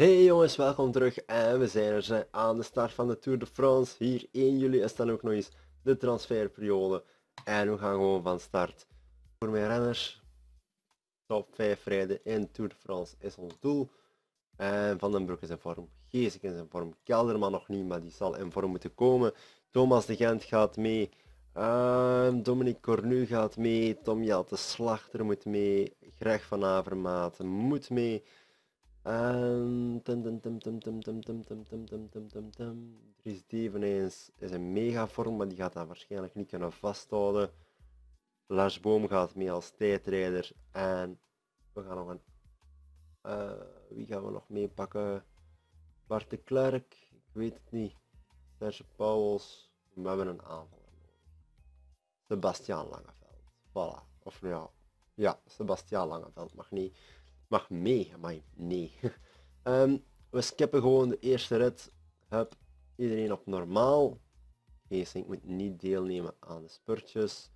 Hey jongens, welkom terug en we zijn er zijn aan de start van de Tour de France. Hier 1 juli is dan ook nog eens de transferperiode. En we gaan gewoon van start. Voor mijn renners, top 5 rijden in Tour de France is ons doel. En Van den Broek is in vorm, Geesik is in vorm, Kelderman nog niet, maar die zal in vorm moeten komen. Thomas de Gent gaat mee, ehm, Dominique Cornu gaat mee, Tom de Slachter moet mee, Greg van Avermaat moet mee. En... Tum, tum, tum, tum, tum, tum, tum, is een megavorm, maar die gaat dat waarschijnlijk niet kunnen vasthouden. Lars Boom gaat mee als tijdrijder. En we gaan nog een... wie gaan we nog meepakken? Bart de Klerk? Ik weet het niet. Serge Pauwels. We hebben een aanvaller Sebastian Sebastiaan Langeveld. Voilà. Of nou ja. Ja, Sebastiaan Langeveld mag niet. Mag mee, maar nee. Ehm, we skippen gewoon de eerste rit. Hup, iedereen op normaal. ik moet niet deelnemen aan de spurtjes.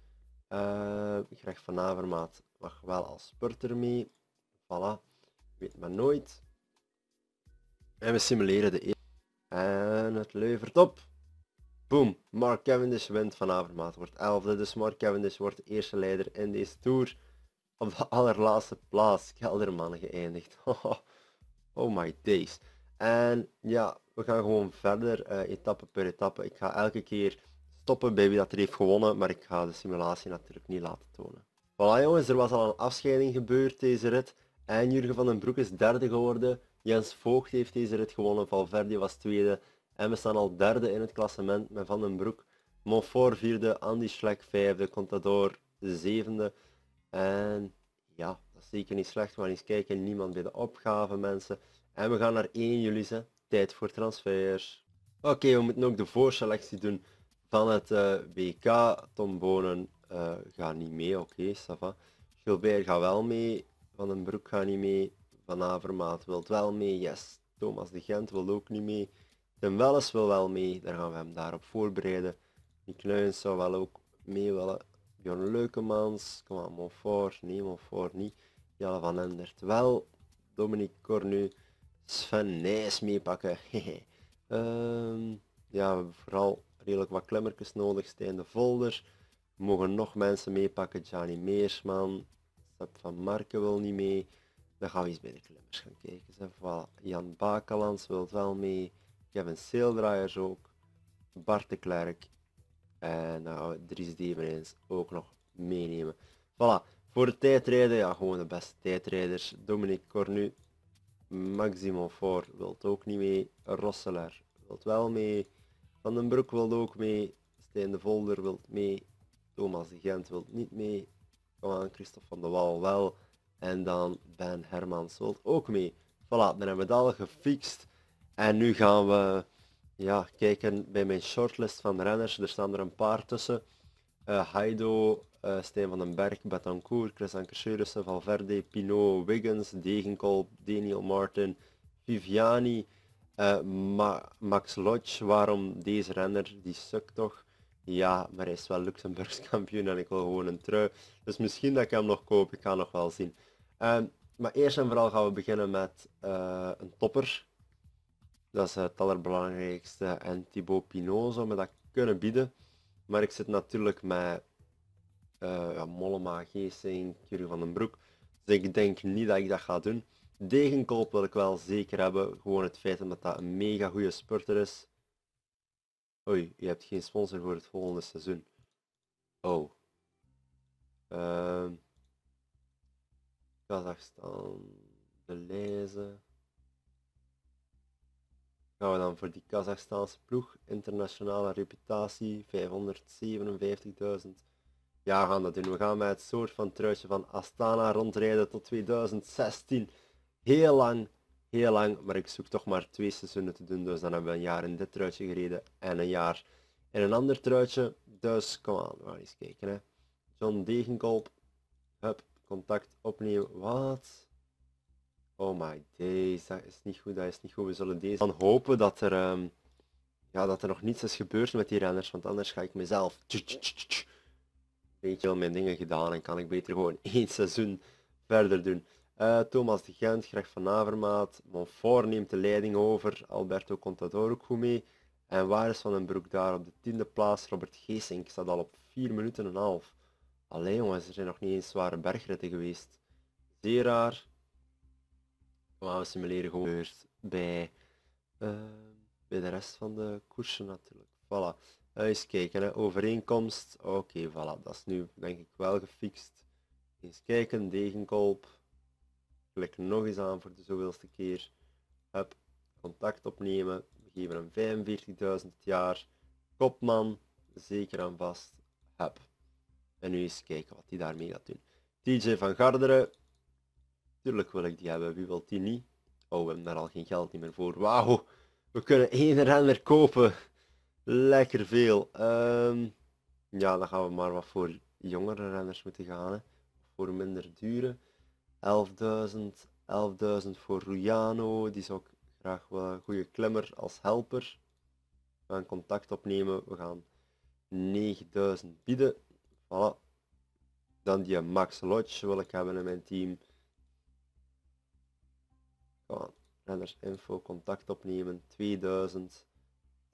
Uh, eh, Greg van Avermaat mag wel als spurter mee. Voilà, weet maar nooit. En we simuleren de eerste. En het levert op. Boom, Mark Cavendish wint van Avermaat. Wordt elfde dus Mark Cavendish wordt de eerste leider in deze Tour op de allerlaatste plaats Kelderman geëindigd. oh my days. En ja, we gaan gewoon verder, eh, etappe per etappe. Ik ga elke keer stoppen bij wie dat er heeft gewonnen, maar ik ga de simulatie natuurlijk niet laten tonen. Voilà jongens, er was al een afscheiding gebeurd deze rit. En Jurgen van den Broek is derde geworden. Jens Voogd heeft deze rit gewonnen, Valverde was tweede. En we staan al derde in het klassement met Van den Broek. Monfort vierde, Andy Schleck vijfde, Contador zevende. En ja, dat is zeker niet slecht. We gaan eens kijken. Niemand bij de opgave, mensen. En we gaan naar 1 juli zijn. Tijd voor transfers. Oké, we moeten ook de voorselectie doen van het uh, eh, WK. Tom Bonen uh, gaat niet mee. Oké, okay, Sava. Gilbert gaat wel mee. Van den Broek gaat niet mee. Van Avermaat wil wel mee. Yes. Thomas de Gent wil ook niet mee. Tim Welles wil wel mee. Daar gaan we hem daarop voorbereiden. Die Kluins zou wel ook mee willen. Jan Leukemans, Coman Monfort, nee, Monfort niet. Jelle van Endert wel. Dominique Cornu, Sven Nijs meepakken. um, ja, vooral redelijk wat klimmertjes nodig. Stijn de Volder. Mogen nog mensen meepakken. Gianni Meersman. Seb van Marken wil niet mee. Dan gaan we eens bij de klimmers gaan kijken. Jan Bakelans wil wel mee. Kevin Seeldraaiers ook. Bart de Klerk en dan gaan we Dries ook nog meenemen. Voilà, voor de tijdrijden, ja gewoon de beste tijdrijders. Dominique Cornu, Maximo Ford wilt ook niet mee. Rosseler wilt wel mee. Van den Broek wilt ook mee. Stijn de Volder wilt mee. Thomas de Gent wilt niet mee. Kom Christophe van de Wal wel. En dan Ben Hermans wilt ook mee. Voilà, dan hebben we dat al gefixt. En nu gaan we ja, kijken bij mijn shortlist van renners, er staan er een paar tussen. Uh, Haido, uh, Stijn van den Berg, Betancourt, Chris Ankerseurissen, Valverde, Pinot, Wiggins, Degenkolb, Daniel Martin, Viviani, eh, Max Lodge. Waarom deze renner? Die sukt toch? Ja, maar hij is wel Luxemburgs kampioen en ik wil gewoon een trui. Dus misschien dat ik hem nog koop, ik ga nog wel zien. Ehm, maar eerst en vooral gaan we beginnen met een topper dat is het allerbelangrijkste. En Thibaut Pinot zou me dat kunnen bieden. Maar ik zit natuurlijk met uh, ja, Mollema, Geesing, Jurgen van den Broek. Dus ik denk niet dat ik dat ga doen. Degenkolp wil ik wel zeker hebben. Gewoon het feit dat dat een mega goede spurter is. Oei, je hebt geen sponsor voor het volgende seizoen. Oh. Uh, Kazachstan, de lezen gaan we dan voor die Kazachstaanse ploeg, internationale reputatie, 557.000. Ja, we gaan dat doen. We gaan met het soort van truitje van Astana rondrijden tot 2016. Heel lang, heel lang, maar ik zoek toch maar twee seizoenen te doen. Dus dan hebben we een jaar in dit truitje gereden en een jaar in een ander truitje. Dus kom aan, we gaan eens kijken. Hè. John Degenkolb, hup, contact opnieuw. Wat? Oh my days, dat is niet goed, dat is niet goed. We zullen deze dan hopen dat er, ehm, ja, dat er nog niets is gebeurd met die renners, want anders ga ik mezelf beetje al mijn dingen gedaan en kan ik beter gewoon één seizoen verder doen. Eh, Thomas de Gent, Greg van Avermaat, Monfort neemt de leiding over, Alberto Contador ook goed mee. En waar is Van den Broek daar op de tiende plaats? Robert Geesink staat al op 4 minuten en een half. Alleen jongens, er zijn nog niet eens zware bergritten geweest. Zeer raar. Maar we simuleren gewoon bij, eh, bij de rest van de koersen natuurlijk. Voilà. eens kijken, hè. overeenkomst. Oké, voilà. Dat is nu denk ik wel gefixt. Eens kijken, degenkolp. Klik nog eens aan voor de zoveelste keer. Hup, contact opnemen. We geven hem 45.000 jaar. Kopman, zeker aan vast. Hup. En nu eens kijken wat hij daarmee gaat doen. TJ van Garderen, Tuurlijk wil ik die hebben, wie wil die niet? Oh, we hebben daar al geen geld meer voor. Wauw, we kunnen één renner kopen. Lekker veel. Ehm, ja, dan gaan we maar wat voor jongere renners moeten gaan. Hè. Voor minder dure. 11.000. 11.000 voor Ruiano. Die is ook graag wel een goede klimmer als helper. We gaan contact opnemen. We gaan 9000 bieden. Voilà. Dan die Max Lodge wil ik hebben in mijn team. Gaan. Renners info, contact opnemen. 2000.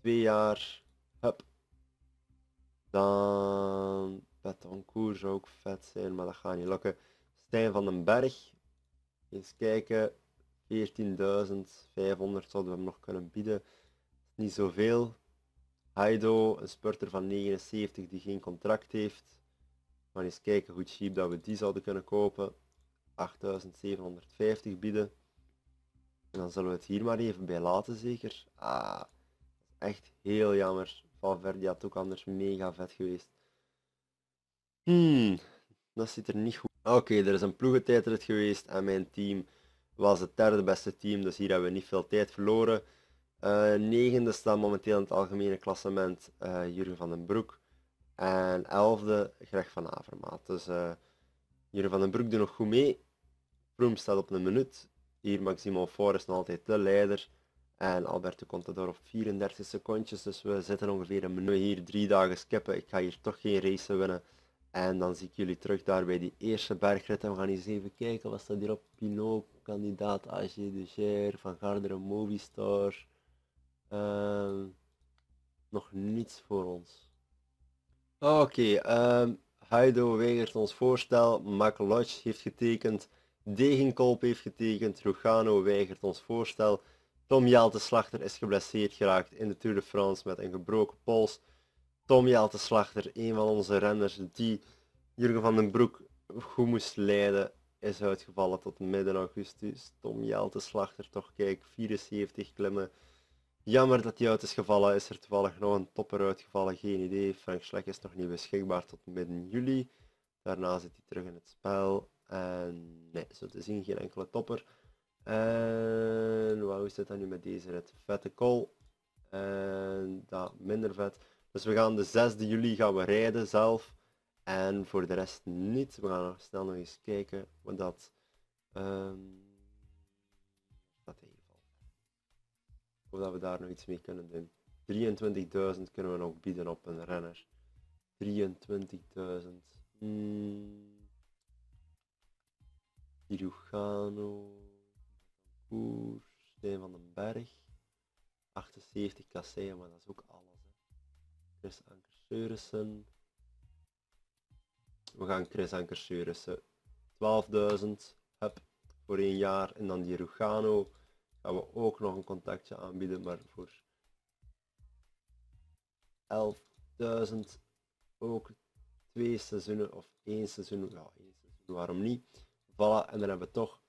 2 jaar. Hup. Dan... Betoncourt zou ook vet zijn, maar dat gaat niet lukken. Stijn van den Berg. Eens kijken. 14.500 zouden we hem nog kunnen bieden. Niet zoveel. Haido, een spurter van 79 die geen contract heeft. Maar eens kijken hoe cheap dat we die zouden kunnen kopen. 8.750 bieden dan zullen we het hier maar even bij laten zeker. Ah, echt heel jammer. Valverde had ook anders mega vet geweest. Hmm, dat ziet er niet goed ah, Oké, er is een ploegentijdrit geweest en mijn team was het derde beste team, dus hier hebben we niet veel tijd verloren. Eh, negende staat momenteel in het algemene klassement eh, Jurgen van den Broek. En elfde Greg van Avermaat. Dus eh, Jurgen van den Broek doet nog goed mee. Proem staat op een minuut. Hier Maximo Forest nog altijd de leider. En Alberto Contador op 34 secondjes. Dus we zitten ongeveer een minuut hier. Drie dagen skippen. Ik ga hier toch geen race winnen. En dan zie ik jullie terug daar bij die eerste bergrit. En we gaan eens even kijken. Wat staat hier op? Pinot, kandidaat AG de Gier, Van Garderen, Movistar. Uh, nog niets voor ons. Oké, okay, um, ehm, Heido weigert ons voorstel. Mac Lodge heeft getekend. Degenkolp heeft getekend, Rugano weigert ons voorstel, Tom Jelte Slachter is geblesseerd geraakt in de Tour de France met een gebroken pols. Tom Jelte Slachter, een van onze renners die Jurgen van den Broek goed moest leiden, is uitgevallen tot midden augustus. Tom Jelte Slachter, toch kijk, 74 klimmen. Jammer dat hij uit is gevallen. Is er toevallig nog een topper uitgevallen? Geen idee. Frank Schleck is nog niet beschikbaar tot midden juli. Daarna zit hij terug in het spel. Eh, nee, zo te zien geen enkele topper. En wat hoe zit dat nu met deze rit? Vette kool. En dat minder vet. Dus we gaan de 6 juli gaan we rijden zelf. En voor de rest niet. We gaan snel nog eens kijken wat dat... Um, dat in ieder geval. Of dat we daar nog iets mee kunnen doen. 23.000 kunnen we nog bieden op een renner. 23.000. Hirugano, Koers, Stijn van den Berg, 78 kasseien, maar dat is ook alles. Hè. Chris Ankerseurissen. We gaan Chris Ankerseurissen. 12.000, heb voor één jaar. En dan die Rugano gaan we ook nog een contactje aanbieden, maar voor 11.000 ook twee seizoenen of één seizoen, ja één seizoen, waarom niet? Voilà, en dan hebben we toch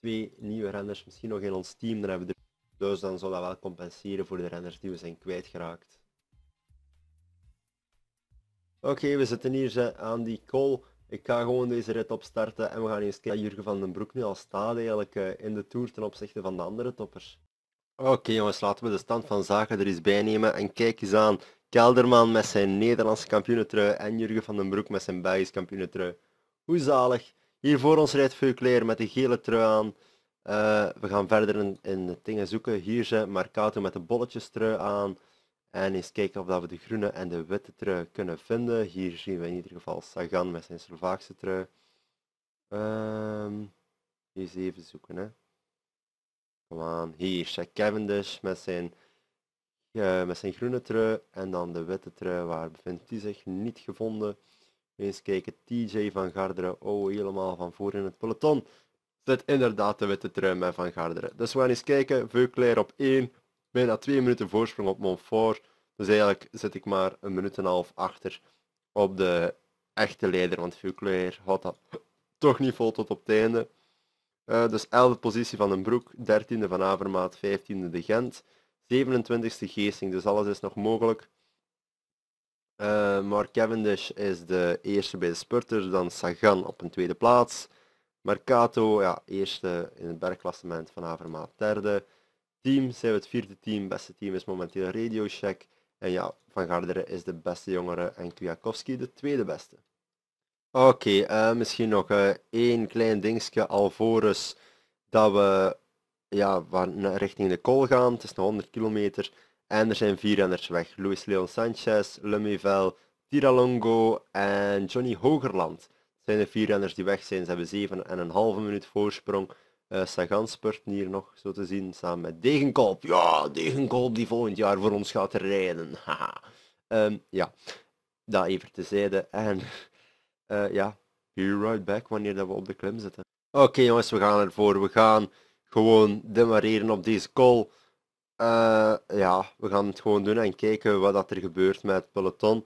twee nieuwe renders misschien nog in ons team. Dan hebben we er... Dus dan zal dat wel compenseren voor de renders die we zijn kwijtgeraakt. Oké, we zitten hier aan die call. Ik ga gewoon deze rit opstarten en we gaan eens kijken Jurgen van den Broek nu al staat eigenlijk eh, in de toer ten opzichte van de andere toppers. Oké jongens, laten we de stand van zaken er eens bij nemen en kijk eens aan. Kelderman met zijn Nederlandse kampioenentrui en Jurgen van den Broek met zijn Belgisch kampioenentrui. Hoe zalig. Hier voor ons rijdt Veukleer met de gele trui aan. Eh, we gaan verder in, in dingen zoeken. Hier zijn Marcato met de bolletjes trui aan. En eens kijken of we de groene en de witte trui kunnen vinden. Hier zien we in ieder geval Sagan met zijn Slovaakse trui. Um, eens even zoeken hè. Kom aan. Hier, Jack Cavendish met zijn, eh, met zijn groene trui. En dan de witte trui. Waar bevindt hij zich? Niet gevonden. Eens kijken, TJ van Garderen. Oh, helemaal van voor in het peloton. Zit inderdaad de witte trui met Van Garderen. Dus we gaan eens kijken. Veuclair op 1. Bijna 2 minuten voorsprong op Montfort. Dus eigenlijk zit ik maar een minuut en een half achter op de echte leider. Want Veuclair had dat toch niet vol tot op het einde. Eh, dus 11e positie van een Broek, 13e van Avermaat, 15e de Gent, 27e Geesting. Dus alles is nog mogelijk. Eh, Mark Cavendish is de eerste bij de spurters, dan Sagan op een tweede plaats. Mercato, ja, eerste in het bergklassement van Havermaat, derde. Team, zijn we het vierde team, beste team is momenteel Radio Shack. En ja, Van Garderen is de beste jongere en Kwiatkowski de tweede beste. Oké, eh, misschien nog uh, één klein dingetje alvorens dat we ja, richting de kool gaan. Het is nog 100 kilometer. En er zijn vier renners weg. Luis Leon Sanchez, Lemevel, Tiralongo en Johnny Hogerland. zijn de vier renners die weg zijn. Ze hebben zeven en een halve minuut voorsprong. Uh, Sagan spurt hier nog, zo te zien, samen met Degenkolp. Ja, Degenkolp die volgend jaar voor ons gaat rijden. Haha. Ehm, ja, dat even tezijde. En eh, ja, be right back wanneer dat we op de klim zitten. Oké jongens, we gaan ervoor. We gaan gewoon demareren op deze call. Eh, ja, we gaan het gewoon doen en kijken wat dat er gebeurt met het peloton.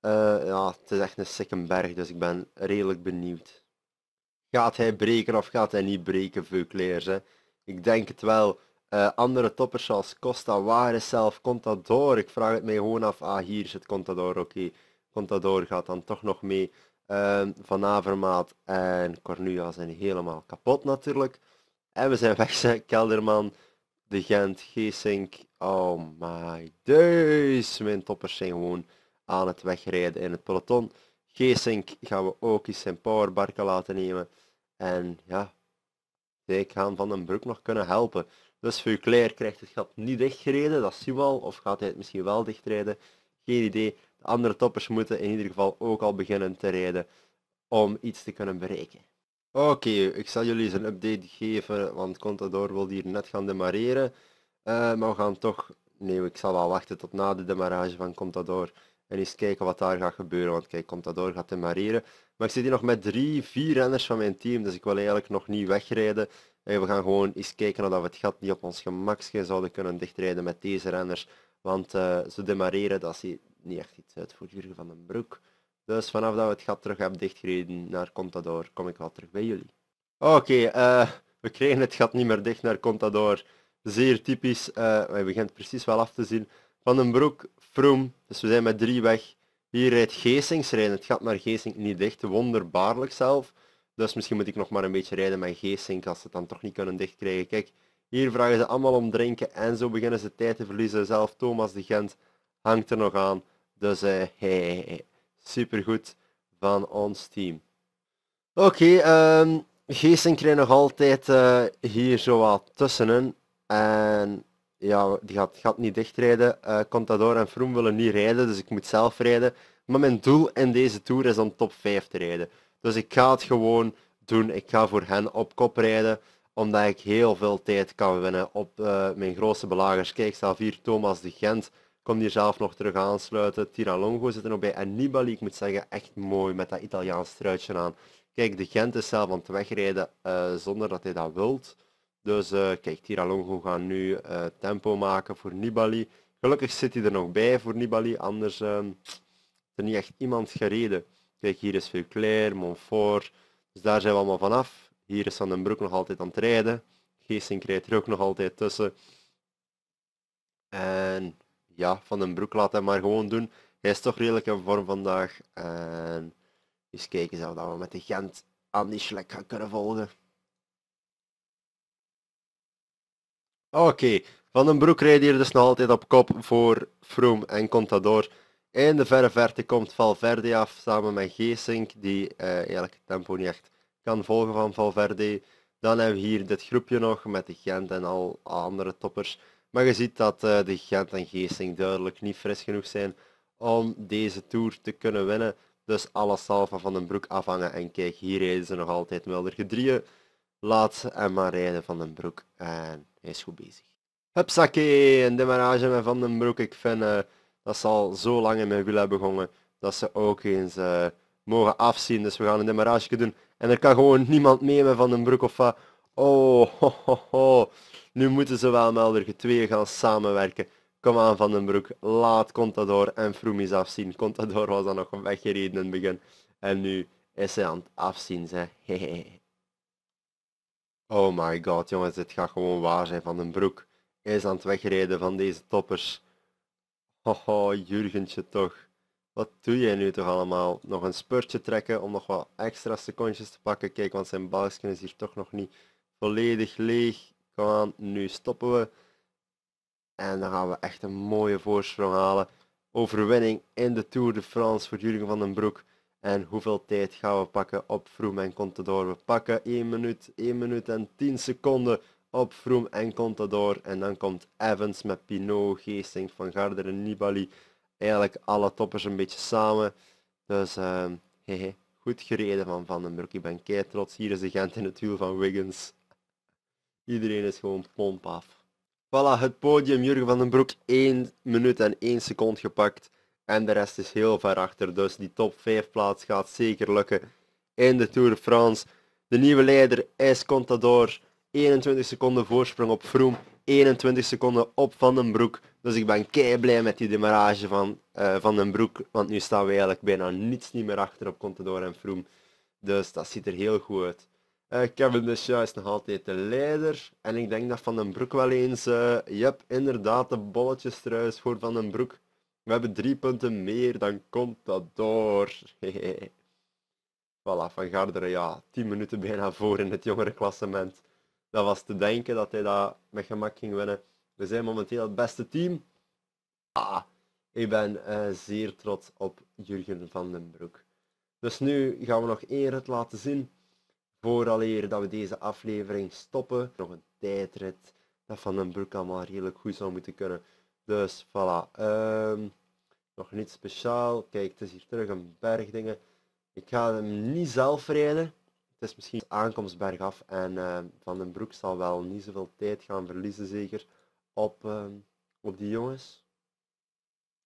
Eh, ja, het is echt een sikke berg, dus ik ben redelijk benieuwd. Gaat hij breken of gaat hij niet breken, Veukleers? Ik denk het wel. Eh, andere toppers zoals Costa, waar is zelf Contador? Ik vraag het mij gewoon af. Ah, hier zit Contador, oké. Contador gaat dan toch nog mee. Ehm, Van Avermaat en Cornua zijn helemaal kapot natuurlijk. En we zijn weg, Kelderman de Gent, Geesink. Oh my days. Mijn toppers zijn gewoon aan het wegrijden in het peloton. Geesink gaan we ook eens zijn powerbarken laten nemen. En ja, zij gaan Van den Broek nog kunnen helpen. Dus Vuclair krijgt het gat niet dichtgereden, dat zien we al. Of gaat hij het misschien wel dichtrijden? Geen idee. De andere toppers moeten in ieder geval ook al beginnen te rijden om iets te kunnen bereiken. Oké, ik zal jullie eens een update geven, want Contador wil hier net gaan demareren. Eh, maar we gaan toch... Nee, ik zal wel wachten tot na de demarage van Contador. En eens kijken wat daar gaat gebeuren, want kijk, Contador gaat demareren. Maar ik zit hier nog met drie, vier renners van mijn team, dus ik wil eigenlijk nog niet wegrijden. En eh, we gaan gewoon eens kijken of we het gat niet op ons gemak zouden kunnen dichtrijden met deze renners. Want eh, ze demareren, dat is niet echt iets uit voor Jurgen van den Broek. Dus vanaf dat we het gat terug hebben dichtgereden naar Contador, kom ik wel terug bij jullie. Oké, eh, we kregen het gat niet meer dicht naar Contador. Zeer typisch, uh, hij begint precies wel af te zien. Van den Broek, Froem. dus we zijn met drie weg. Hier rijdt Geesings rijden, het gat naar Geesink niet dicht, wonderbaarlijk zelf. Dus misschien moet ik nog maar een beetje rijden met Geesink als ze het dan toch niet kunnen dichtkrijgen. Kijk, hier vragen ze allemaal om drinken en zo beginnen ze tijd te verliezen. Zelf Thomas de Gent hangt er nog aan. Dus uh, eh, hey supergoed van ons team. Oké, okay, um, ehm, Geesten krijgt nog altijd eh, hier zo wat tussenin. En ja, die gaat, gaat niet dichtrijden. Eh, Contador en Froome willen niet rijden, dus ik moet zelf rijden. Maar mijn doel in deze Tour is om top 5 te rijden. Dus ik ga het gewoon doen. Ik ga voor hen op kop rijden, omdat ik heel veel tijd kan winnen op eh, mijn grootste belagers. Kijk, zelf hier Thomas de Gent Kom hier zelf nog terug aansluiten. Tiralongo zit er nog bij. En Nibali, ik moet zeggen, echt mooi met dat Italiaans truitje aan. Kijk, de Gent is zelf aan het wegrijden eh, zonder dat hij dat wilt. Dus uh, kijk, Tiralongo gaat nu eh, tempo maken voor Nibali. Gelukkig zit hij er nog bij voor Nibali, anders ehm, is er niet echt iemand gereden. Kijk, hier is Vuclair, Montfort. Dus daar zijn we allemaal vanaf. Hier is Van den Broek nog altijd aan het rijden. Geesting krijgt er ook nog altijd tussen. En ja, Van den Broek laat hem maar gewoon doen. Hij is toch redelijk in vorm vandaag. En eens kijken of we met de Gent aan die slecht gaan kunnen volgen. Oké, Van den Broek rijdt hier dus nog altijd op kop voor Froome en Contador. In de verre verte komt Valverde af samen met Geesink, die eh, eigenlijk het tempo niet echt kan volgen van Valverde. Dan hebben we hier dit groepje nog met de Gent en al andere toppers. Maar je ziet dat eh, de Gent en Geesting duidelijk niet fris genoeg zijn om deze Tour te kunnen winnen. Dus alles zal van Van den Broek afhangen. En kijk, hier rijden ze nog altijd Er gedrieën. Laat en maar rijden Van den Broek. En hij is goed bezig. Hupsakee, een demarage met Van den Broek. Ik vind eh, dat ze al zo lang in mijn wiel hebben begonnen dat ze ook eens eh, mogen afzien. Dus we gaan een demarage doen. En er kan gewoon niemand mee met Van den Broek of Oh, ho, ho, ho. nu moeten ze wel melder. tweeën gaan samenwerken. Kom aan Van den Broek, laat Contador en Froemis afzien. Contador was dan nog weggereden in het begin. En nu is hij aan het afzien, zeg. Oh my god, jongens, dit gaat gewoon waar zijn. Van den Broek is aan het wegrijden van deze toppers. Hoho, Jurgentje toch. Wat doe jij nu toch allemaal? Nog een spurtje trekken om nog wat extra secondjes te pakken. Kijk, want zijn balkjes is hier toch nog niet volledig leeg gaan. Nu stoppen we. En dan gaan we echt een mooie voorsprong halen. Overwinning in de Tour de France voor Jurgen van den Broek. En hoeveel tijd gaan we pakken op Vroom en Contador? We pakken 1 minuut, 1 minuut en 10 seconden op Vroom en Contador. En dan komt Evans met Pinot, Geesting, Van Garderen, Nibali. Eigenlijk alle toppers een beetje samen. Dus ehm, goed gereden van Van den Broek. Ik ben kei trots. Hier is de Gent in het wiel van Wiggins. Iedereen is gewoon pomp af. Voilà, het podium Jurgen van den Broek 1 minuut en 1 seconde gepakt. En de rest is heel ver achter, dus die top 5 plaats gaat zeker lukken in de Tour de France. De nieuwe leider is Contador. 21 seconden voorsprong op Vroom, 21 seconden op Van den Broek. Dus ik ben kei blij met die demarage van uh, Van den Broek, want nu staan we eigenlijk bijna niets niet meer achter op Contador en Vroom. Dus dat ziet er heel goed uit. Eh, Kevin de dus is nog altijd de leider. En ik denk dat Van den Broek wel eens... Eh, je yep, inderdaad de bolletjes trouwens voor Van den Broek. We hebben drie punten meer, dan komt dat door. voilà, Van Garderen, ja, tien minuten bijna voor in het jongere klassement. Dat was te denken dat hij dat met gemak ging winnen. We zijn momenteel het beste team. Ah, ik ben eh, zeer trots op Jurgen van den Broek. Dus nu gaan we nog één het laten zien. Vooraleer dat we deze aflevering stoppen, nog een tijdrit dat Van den Broek allemaal redelijk goed zou moeten kunnen. Dus voilà. Ehm, nog niet speciaal. Kijk, het is hier terug een bergdingen. Ik ga hem niet zelf rijden. Het is misschien aankomstberg af en ehm, Van den Broek zal wel niet zoveel tijd gaan verliezen zeker op, ehm, op die jongens.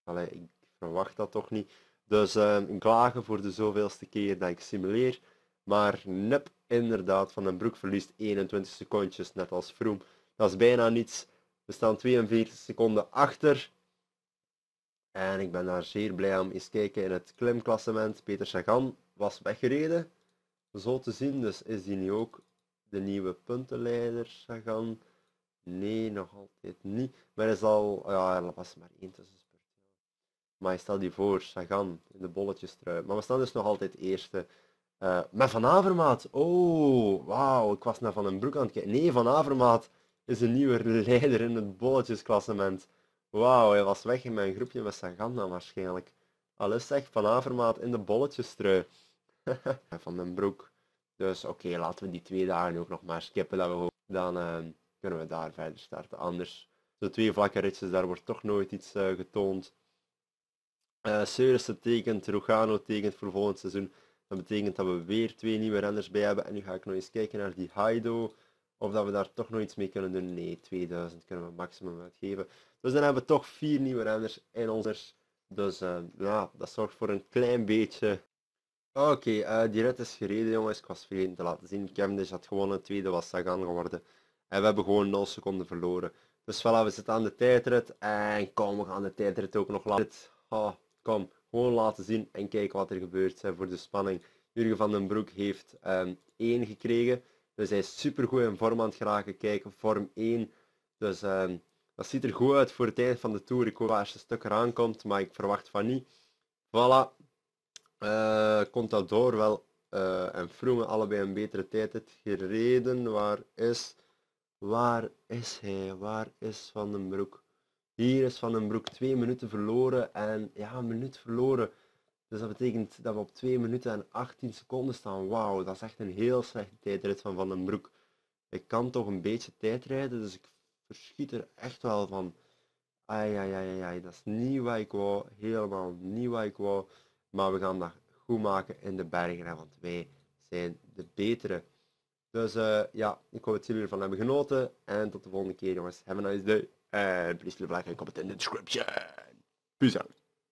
Allee, ik verwacht dat toch niet. Dus uh, klagen voor de zoveelste keer dat ik simuleer. Maar nep inderdaad, Van den Broek verliest 21 secondjes, net als Vroom. Dat is bijna niets. We staan 42 seconden achter. En ik ben daar zeer blij om eens kijken in het klimklassement. Peter Sagan was weggereden. Zo te zien, dus is die nu ook de nieuwe puntenleider Sagan? Nee, nog altijd niet. Maar is al, ja, er was maar één tussenspurt. Maar stel die voor, Sagan in de bolletjes trui. Maar we staan dus nog altijd eerste. Uh, met Van Avermaat. Oh, wauw, ik was naar Van den Broek aan het kijken. Nee, Van Avermaat is een nieuwe leider in het bolletjesklassement. Wauw, hij was weg in mijn groepje met Saganda waarschijnlijk. Alles zeg, Van Avermaat in de bolletjestrui. van den Broek. Dus oké, laten we die twee dagen ook nog maar skippen. Dat we dan eh, kunnen we daar verder starten. Anders, de twee vlakke ritjes, daar wordt toch nooit iets eh, getoond. Uh, Seurissen tekent, Rugano tekent voor volgend seizoen. Dat betekent dat we weer twee nieuwe renders bij hebben. En nu ga ik nog eens kijken naar die Haido. Of dat we daar toch nog iets mee kunnen doen. Nee, 2000 kunnen we maximum uitgeven. Dus dan hebben we toch vier nieuwe renders in ons. Dus eh, ja, dat zorgt voor een klein beetje. Oké, eh, die rit is gereden jongens. Ik was vergeten te laten zien. Cavendish had een Tweede was Sagan geworden. En we hebben gewoon 0 seconden verloren. Dus voilà, we zitten aan de tijdrit. En kom, we gaan de tijdrit ook nog laten. Oh, kom. Gewoon laten zien en kijken wat er gebeurt hè, voor de spanning. Jurgen van den Broek heeft um, ehm, 1 gekregen. Dus hij is supergoed in vorm aan het geraken. Kijken, vorm 1. Dus ehm, dat ziet er goed uit voor het einde van de Tour. Ik hoop als een stuk eraan komt, maar ik verwacht van niet. Voilà. Uh, Contador wel uh, en vroegen allebei een betere tijd het gereden. Waar is, waar is hij? Waar is Van den Broek? Hier is Van den Broek twee minuten verloren en ja, een minuut verloren. Dus dat betekent dat we op 2 minuten en 18 seconden staan. Wauw, dat is echt een heel slechte tijdrit van Van den Broek. Ik kan toch een beetje tijd rijden, dus ik verschiet er echt wel van. Ai, ai, ai, ai, dat is niet wat ik wou. Helemaal niet wat ik wou. Maar we gaan dat goed maken in de bergen, want wij zijn de betere. Dus eh, ja, ik hoop dat jullie ervan hebben genoten. En tot de volgende keer jongens. hebben a nice day. and please leave a like and comment in the description. Peace out.